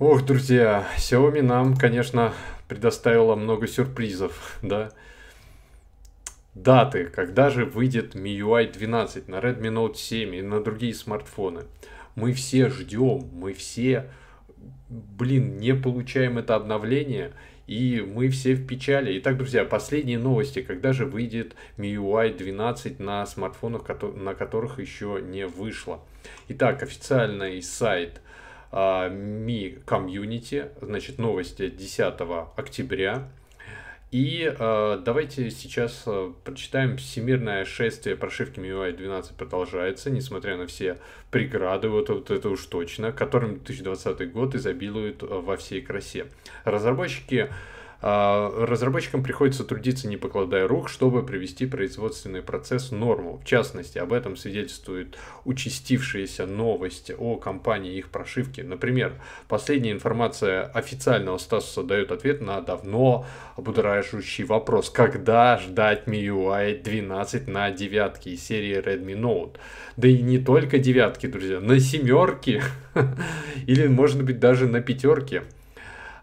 Ох, друзья, Xiaomi нам, конечно, предоставила много сюрпризов, да. Даты, когда же выйдет MIUI 12 на Redmi Note 7 и на другие смартфоны. Мы все ждем, мы все, блин, не получаем это обновление, и мы все в печали. Итак, друзья, последние новости, когда же выйдет MIUI 12 на смартфонах, на которых еще не вышло. Итак, официальный сайт – а, ми Комьюнити, значит, новости 10 октября. И э, а, давайте сейчас э, прочитаем «Всемирное шествие прошивки MIUI 12 продолжается, несмотря на все преграды, вот, вот это уж точно, которым 2020 год изобилует э, во всей красе». Разработчики а, разработчикам приходится трудиться не покладая рук, чтобы привести производственный процесс в норму. В частности, об этом свидетельствует участившаяся новость о компании и их прошивке. Например, последняя информация официального статуса дает ответ на давно будоражащий вопрос, когда ждать MIUI 12 на девятке из серии Redmi Note. Да и не только девятки, друзья, на семерке или, может быть, даже на пятерке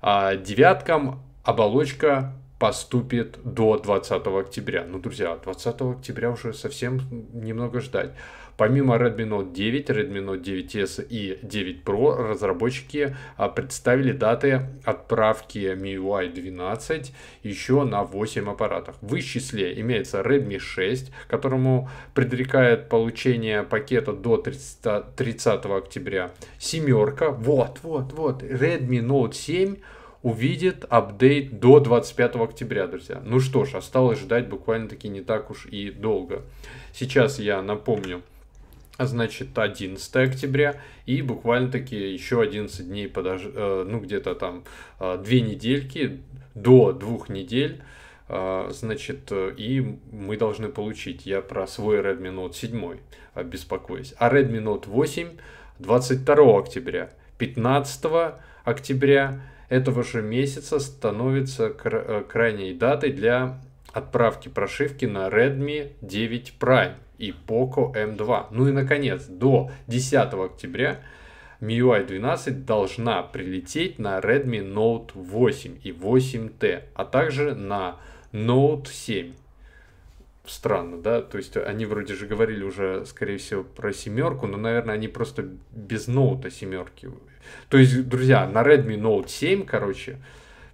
А девяткам оболочка поступит до 20 октября. Ну, друзья, 20 октября уже совсем немного ждать. Помимо Redmi Note 9, Redmi Note 9s и 9 Pro разработчики а, представили даты отправки MIUI 12 еще на 8 аппаратах. В их числе имеется Redmi 6, которому предрекает получение пакета до 30, 30 октября. Семерка, вот, вот, вот, Redmi Note 7 увидит апдейт до 25 октября, друзья. Ну что ж, осталось ждать буквально-таки не так уж и долго. Сейчас я напомню, значит, 11 октября и буквально-таки еще 11 дней, подож... Э, ну где-то там 2 э, недельки, до 2 недель, э, значит, и мы должны получить, я про свой Redmi Note 7 беспокоюсь, а Redmi Note 8 22 октября, 15 октября этого же месяца становится э, крайней датой для отправки прошивки на Redmi 9 Prime и Poco M2. Ну и наконец, до 10 октября MIUI 12 должна прилететь на Redmi Note 8 и 8T, а также на Note 7 странно, да? То есть они вроде же говорили уже, скорее всего, про семерку, но, наверное, они просто без ноута семерки. То есть, друзья, на Redmi Note 7, короче,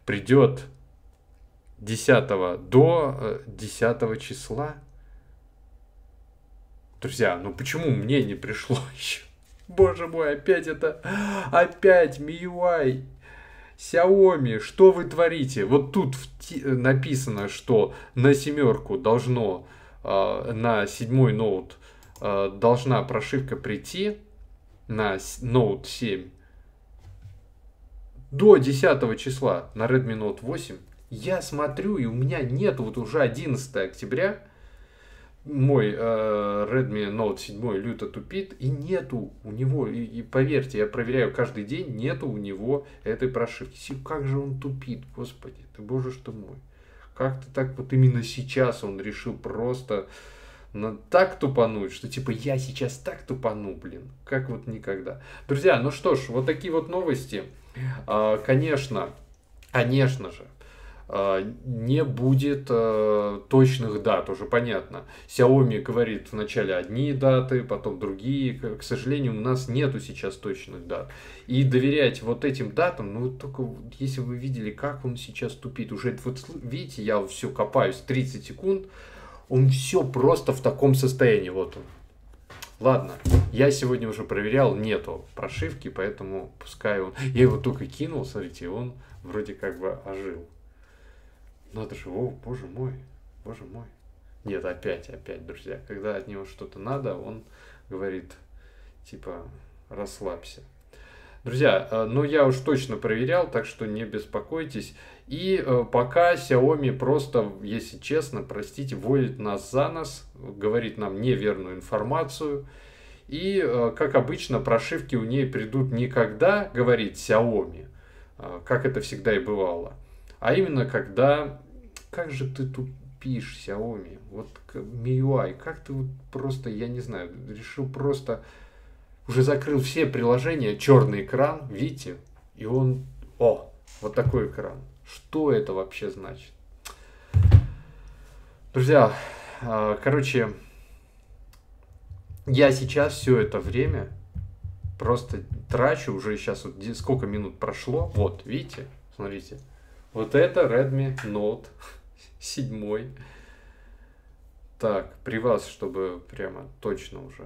придет 10 до 10 э, числа. Друзья, ну почему мне не пришло еще? Боже мой, опять это... Опять MIUI. Xiaomi, что вы творите? Вот тут написано, что на семерку должно, э, на седьмой ноут э, должна прошивка прийти, на Note 7, до 10 числа на Redmi Note 8, я смотрю, и у меня нет вот уже 11 октября, мой э, Redmi Note 7 люто тупит, и нету у него, и, и поверьте, я проверяю каждый день, нету у него этой прошивки. Си, Как же он тупит, господи, ты боже что мой. Как-то так вот именно сейчас он решил просто на так тупануть, что типа я сейчас так тупану, блин, как вот никогда. Друзья, ну что ж, вот такие вот новости. Э, конечно, конечно же, Э, не будет э, точных дат, уже понятно. Xiaomi говорит вначале одни даты, потом другие. К сожалению, у нас нету сейчас точных дат. И доверять вот этим датам, ну, только если вы видели, как он сейчас тупит. Уже, вот видите, я все копаюсь 30 секунд, он все просто в таком состоянии, вот он. Ладно, я сегодня уже проверял, нету прошивки, поэтому пускай он... Я его только кинул, смотрите, он вроде как бы ожил. Надо ну, же, о, боже мой, боже мой. Нет, опять, опять, друзья. Когда от него что-то надо, он говорит, типа, расслабься. Друзья, э, ну я уж точно проверял, так что не беспокойтесь. И э, пока Xiaomi просто, если честно, простите, водит нас за нос, говорит нам неверную информацию. И, э, как обычно, прошивки у ней придут никогда, говорит Xiaomi, как это всегда и бывало, а именно когда как же ты тут тупишь, Xiaomi? Вот MIUI, как ты вот просто, я не знаю, решил просто... Уже закрыл все приложения, черный экран, видите? И он, о, вот такой экран. Что это вообще значит? Друзья, а, короче, я сейчас все это время просто трачу, уже сейчас вот сколько минут прошло, вот, видите, смотрите, вот это Redmi Note седьмой. Так, при вас, чтобы прямо точно уже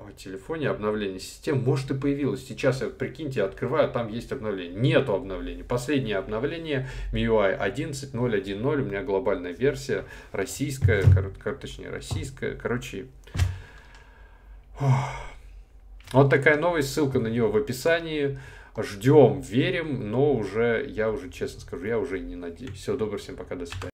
о телефоне обновление систем. Может и появилось. Сейчас я, прикиньте, открываю, там есть обновление. Нету обновления. Последнее обновление MIUI 11.0.1.0. У меня глобальная версия. Российская, кор, кор, точнее российская. Короче, вот такая новость. Ссылка на нее в описании. Ждем, верим, но уже, я уже честно скажу, я уже не надеюсь. Всего доброго, всем пока, до свидания.